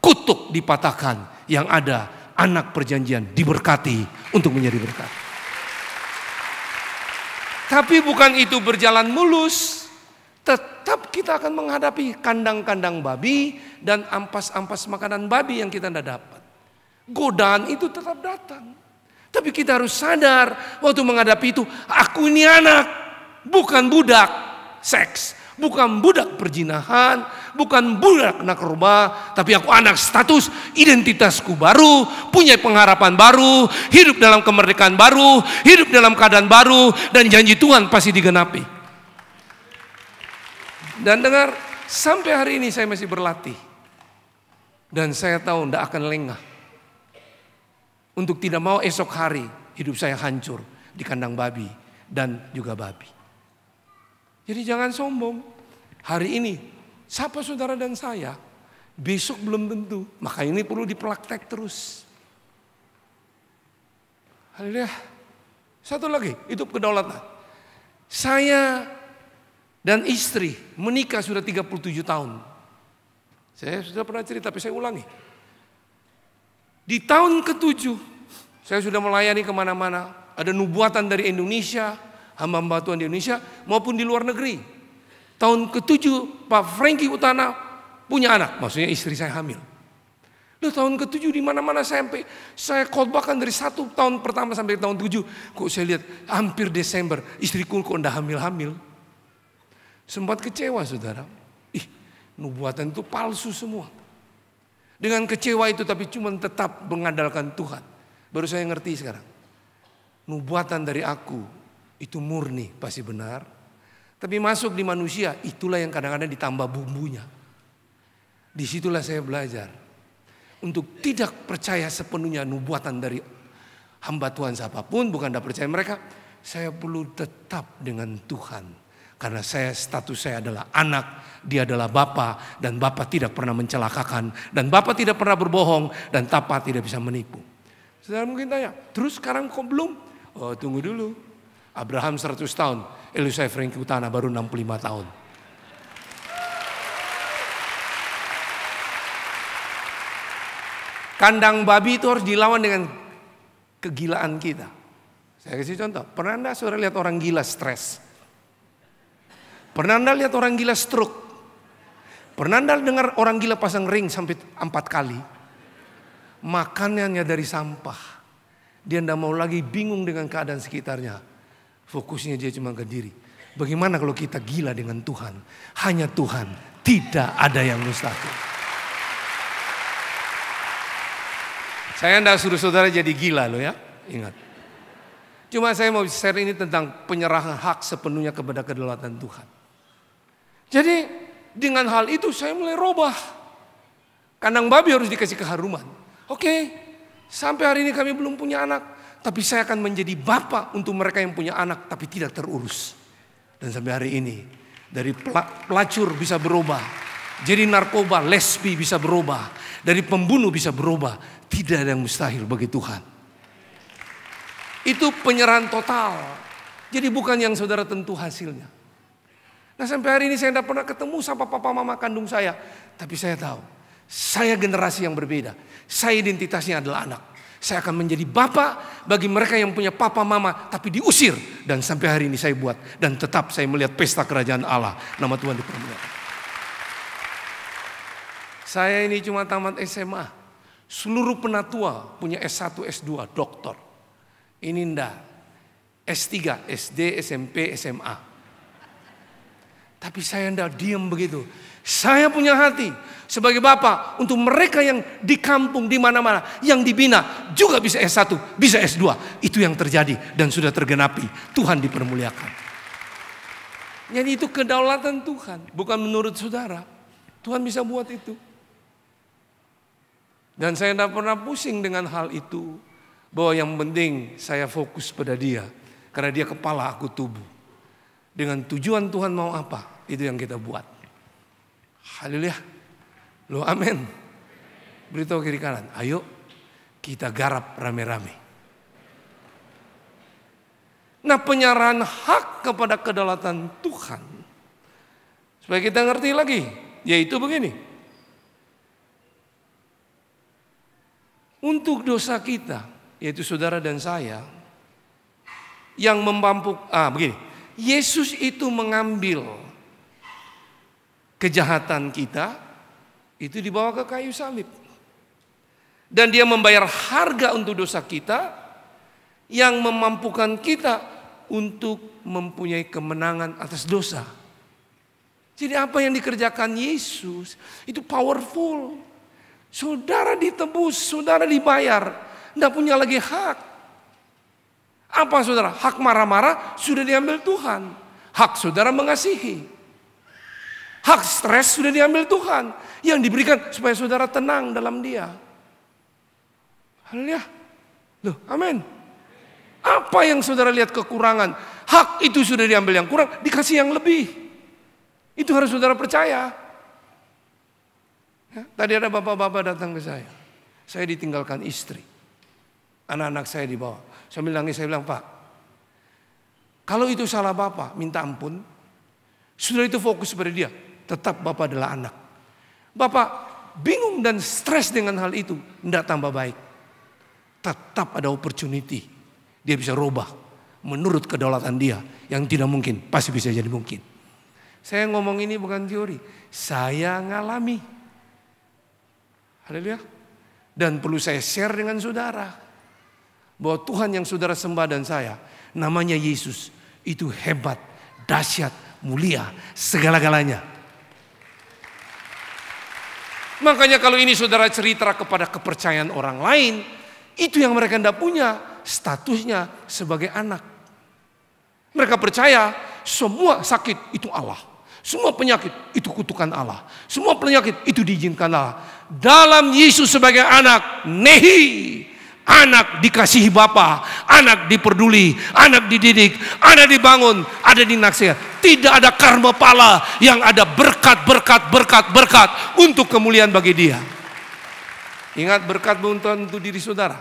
kutuk dipatahkan yang ada anak perjanjian diberkati untuk menjadi berkat. Tapi bukan itu berjalan mulus, tetap kita akan menghadapi kandang-kandang babi dan ampas-ampas makanan babi yang kita tidak dapat. Godaan itu tetap datang. Tapi kita harus sadar waktu menghadapi itu, aku ini anak, bukan budak seks, bukan budak perjinahan, bukan budak narkoba, tapi aku anak status, identitasku baru, punya pengharapan baru, hidup dalam kemerdekaan baru, hidup dalam keadaan baru dan janji Tuhan pasti digenapi. Dan dengar, sampai hari ini saya masih berlatih. Dan saya tahu tidak akan lengah. Untuk tidak mau esok hari hidup saya hancur di kandang babi dan juga babi. Jadi jangan sombong. Hari ini, siapa saudara dan saya? Besok belum tentu. Maka ini perlu dipraktek terus. Haleluya. Satu lagi, itu kedaulatan. Saya dan istri menikah sudah 37 tahun. Saya sudah pernah cerita, tapi saya ulangi. Di tahun ketujuh, saya sudah melayani kemana-mana. Ada nubuatan dari Indonesia, hamba-hamba Tuhan di Indonesia, maupun di luar negeri. Tahun ketujuh, Pak Franky Utana punya anak, maksudnya istri saya hamil. Loh, tahun ketujuh di mana-mana saya sampai saya khotbahkan dari satu tahun pertama sampai tahun tujuh. Kok saya lihat hampir Desember istriku kok ndak hamil-hamil. Sempat kecewa saudara. Ih, nubuatan itu palsu semua. Dengan kecewa itu tapi cuma tetap mengandalkan Tuhan. Baru saya ngerti sekarang. Nubuatan dari aku itu murni pasti benar. Tapi masuk di manusia itulah yang kadang-kadang ditambah bumbunya. Disitulah saya belajar. Untuk tidak percaya sepenuhnya nubuatan dari hamba Tuhan siapapun. Bukan tidak percaya mereka. Saya perlu tetap dengan Tuhan karena saya status saya adalah anak, dia adalah bapa dan bapa tidak pernah mencelakakan dan bapa tidak pernah berbohong dan tapa tidak bisa menipu. Saudara mungkin tanya, terus sekarang kok belum? Oh, tunggu dulu. Abraham 100 tahun, Elisa Frank Utana baru 65 tahun. Kandang babi itu harus dilawan dengan kegilaan kita. Saya kasih contoh, pernah Anda sore lihat orang gila stres? Pernah Anda lihat orang gila stroke? Pernah Anda dengar orang gila pasang ring sampai empat kali? Makannya hanya dari sampah. Dia tidak mau lagi bingung dengan keadaan sekitarnya. Fokusnya dia cuma ke diri. Bagaimana kalau kita gila dengan Tuhan? Hanya Tuhan, tidak ada yang mustahil. Saya tidak suruh saudara jadi gila loh ya, ingat. Cuma saya mau share ini tentang penyerahan hak sepenuhnya kepada kedaulatan Tuhan. Jadi dengan hal itu saya mulai robah. Kandang babi harus dikasih keharuman. Oke, sampai hari ini kami belum punya anak. Tapi saya akan menjadi bapak untuk mereka yang punya anak tapi tidak terurus. Dan sampai hari ini dari pelacur bisa berubah. Jadi narkoba, lesbi bisa berubah. Dari pembunuh bisa berubah. Tidak ada yang mustahil bagi Tuhan. Itu penyerahan total. Jadi bukan yang saudara tentu hasilnya. Nah sampai hari ini saya tidak pernah ketemu sama papa mama kandung saya. Tapi saya tahu, saya generasi yang berbeda. Saya identitasnya adalah anak. Saya akan menjadi bapak bagi mereka yang punya papa mama tapi diusir. Dan sampai hari ini saya buat. Dan tetap saya melihat pesta kerajaan Allah. Nama Tuhan dipermuliakan. Saya ini cuma tamat SMA. Seluruh penatua punya S1, S2, doktor. Ini ndak. S3, SD, SMP, SMA. Tapi saya tidak diam begitu. Saya punya hati sebagai bapak untuk mereka yang di kampung di mana-mana yang dibina juga bisa S1, bisa S2. Itu yang terjadi dan sudah tergenapi. Tuhan dipermuliakan. Jadi itu kedaulatan Tuhan, bukan menurut saudara. Tuhan bisa buat itu. Dan saya tidak pernah pusing dengan hal itu. Bahwa yang penting saya fokus pada dia. Karena dia kepala aku tubuh dengan tujuan Tuhan mau apa, itu yang kita buat. Haleluya. Lo amin. Beritahu kiri kanan, ayo kita garap rame-rame. Nah penyerahan hak kepada kedaulatan Tuhan. Supaya kita ngerti lagi, yaitu begini. Untuk dosa kita, yaitu saudara dan saya, yang memampuk, ah begini, Yesus itu mengambil kejahatan kita itu dibawa ke kayu salib. Dan dia membayar harga untuk dosa kita yang memampukan kita untuk mempunyai kemenangan atas dosa. Jadi apa yang dikerjakan Yesus itu powerful. Saudara ditebus, saudara dibayar. Tidak punya lagi hak. Apa saudara? Hak marah-marah sudah diambil Tuhan. Hak saudara mengasihi. Hak stres sudah diambil Tuhan. Yang diberikan supaya saudara tenang dalam dia. Haleluya. Loh, amin. Apa yang saudara lihat kekurangan? Hak itu sudah diambil yang kurang, dikasih yang lebih. Itu harus saudara percaya. Ya, tadi ada bapak-bapak datang ke saya. Saya ditinggalkan istri. Anak-anak saya dibawa Sambil nangis saya bilang, Pak, kalau itu salah Bapak, minta ampun. Sudah itu fokus pada dia. Tetap Bapak adalah anak. Bapak bingung dan stres dengan hal itu. Tidak tambah baik. Tetap ada opportunity. Dia bisa rubah. Menurut kedaulatan dia. Yang tidak mungkin. Pasti bisa jadi mungkin. Saya ngomong ini bukan teori. Saya ngalami. Haleluya. Dan perlu saya share dengan saudara bahwa Tuhan yang saudara sembah dan saya namanya Yesus itu hebat, dahsyat, mulia, segala-galanya. Makanya kalau ini saudara cerita kepada kepercayaan orang lain, itu yang mereka tidak punya statusnya sebagai anak. Mereka percaya semua sakit itu Allah. Semua penyakit itu kutukan Allah. Semua penyakit itu diizinkan Allah. Dalam Yesus sebagai anak, nehi Anak dikasihi Bapa, anak diperduli, anak dididik, anak dibangun, ada naksir. Tidak ada karma pala yang ada berkat, berkat, berkat, berkat untuk kemuliaan bagi dia. Ingat berkat bukan untuk diri saudara,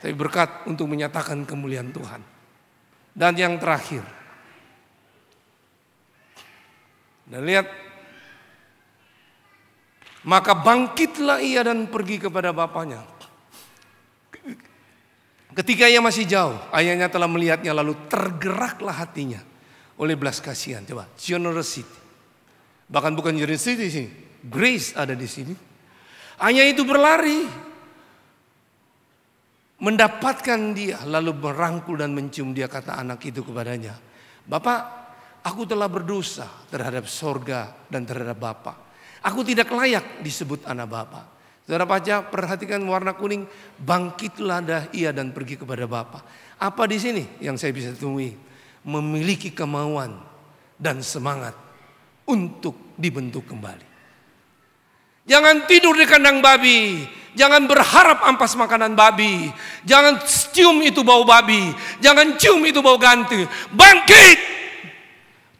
tapi berkat untuk menyatakan kemuliaan Tuhan. Dan yang terakhir, dan lihat maka bangkitlah ia dan pergi kepada bapaknya. Ketika ia masih jauh, ayahnya telah melihatnya lalu tergeraklah hatinya oleh belas kasihan. Coba, generosity. Bahkan bukan generosity di sini, grace ada di sini. Ayah itu berlari mendapatkan dia lalu merangkul dan mencium dia kata anak itu kepadanya. Bapak, aku telah berdosa terhadap sorga dan terhadap Bapak. Aku tidak layak disebut anak Bapak. Saudara pajak perhatikan warna kuning, bangkitlah dah ia dan pergi kepada Bapa. Apa di sini yang saya bisa temui? Memiliki kemauan dan semangat untuk dibentuk kembali. Jangan tidur di kandang babi, jangan berharap ampas makanan babi, jangan cium itu bau babi, jangan cium itu bau ganti. Bangkit!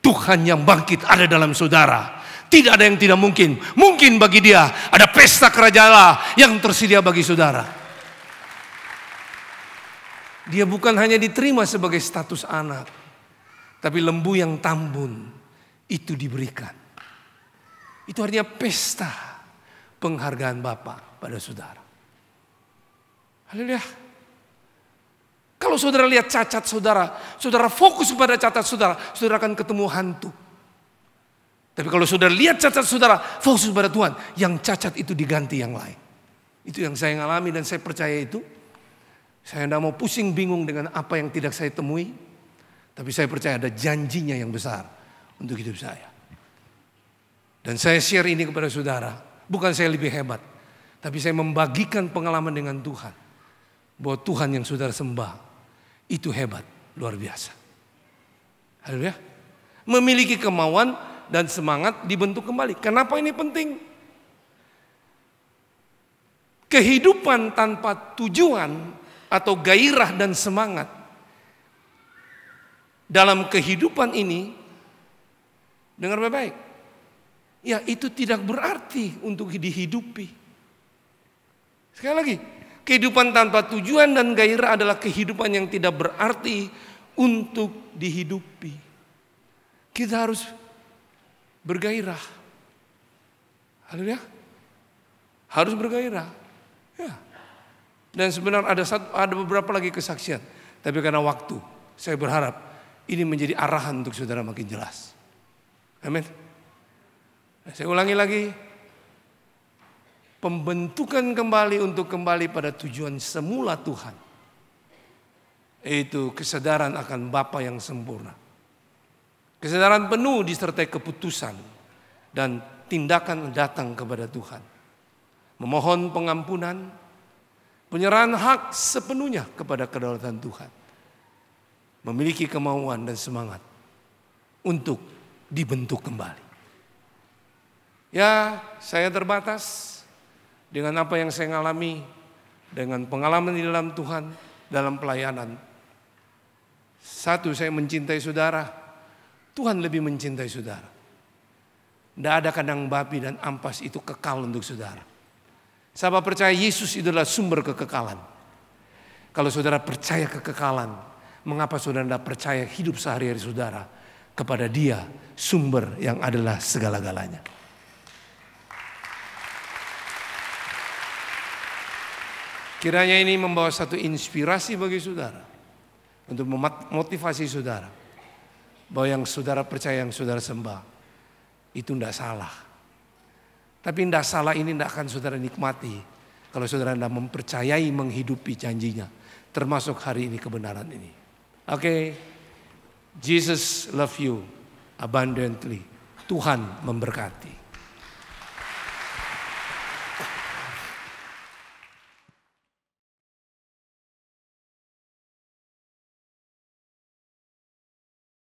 Tuhan yang bangkit ada dalam saudara. Tidak ada yang tidak mungkin. Mungkin bagi dia ada pesta kerajaan Allah yang tersedia bagi saudara. Dia bukan hanya diterima sebagai status anak, tapi lembu yang tambun itu diberikan. Itu artinya pesta penghargaan Bapa pada saudara. Haleluya. Kalau saudara lihat cacat saudara, saudara fokus pada cacat saudara, saudara akan ketemu hantu. Tapi kalau saudara lihat cacat saudara, fokus pada Tuhan. Yang cacat itu diganti yang lain. Itu yang saya alami dan saya percaya itu. Saya tidak mau pusing bingung dengan apa yang tidak saya temui. Tapi saya percaya ada janjinya yang besar untuk hidup saya. Dan saya share ini kepada saudara. Bukan saya lebih hebat. Tapi saya membagikan pengalaman dengan Tuhan. Bahwa Tuhan yang saudara sembah itu hebat, luar biasa. Haleluya. Memiliki kemauan dan semangat dibentuk kembali. Kenapa ini penting? Kehidupan tanpa tujuan atau gairah dan semangat dalam kehidupan ini dengar baik-baik. Ya, itu tidak berarti untuk dihidupi. Sekali lagi, kehidupan tanpa tujuan dan gairah adalah kehidupan yang tidak berarti untuk dihidupi. Kita harus bergairah. Haleluya. Harus bergairah. Ya. Dan sebenarnya ada satu, ada beberapa lagi kesaksian. Tapi karena waktu, saya berharap ini menjadi arahan untuk saudara makin jelas. Amin. saya ulangi lagi. Pembentukan kembali untuk kembali pada tujuan semula Tuhan. Yaitu kesadaran akan Bapa yang sempurna. Kesadaran penuh disertai keputusan dan tindakan datang kepada Tuhan. Memohon pengampunan, penyerahan hak sepenuhnya kepada kedaulatan Tuhan. Memiliki kemauan dan semangat untuk dibentuk kembali. Ya, saya terbatas dengan apa yang saya alami, dengan pengalaman di dalam Tuhan, dalam pelayanan. Satu, saya mencintai saudara. Tuhan lebih mencintai saudara. Tidak ada kandang babi dan ampas itu kekal untuk saudara. Sahabat percaya Yesus itu adalah sumber kekekalan. Kalau saudara percaya kekekalan, mengapa saudara tidak percaya hidup sehari-hari saudara kepada dia sumber yang adalah segala-galanya. Kiranya ini membawa satu inspirasi bagi saudara untuk memotivasi saudara bahwa yang saudara percaya, yang saudara sembah, itu tidak salah. Tapi tidak salah ini tidak akan saudara nikmati kalau saudara tidak mempercayai menghidupi janjinya, termasuk hari ini kebenaran ini. Oke, okay. Jesus love you abundantly. Tuhan memberkati.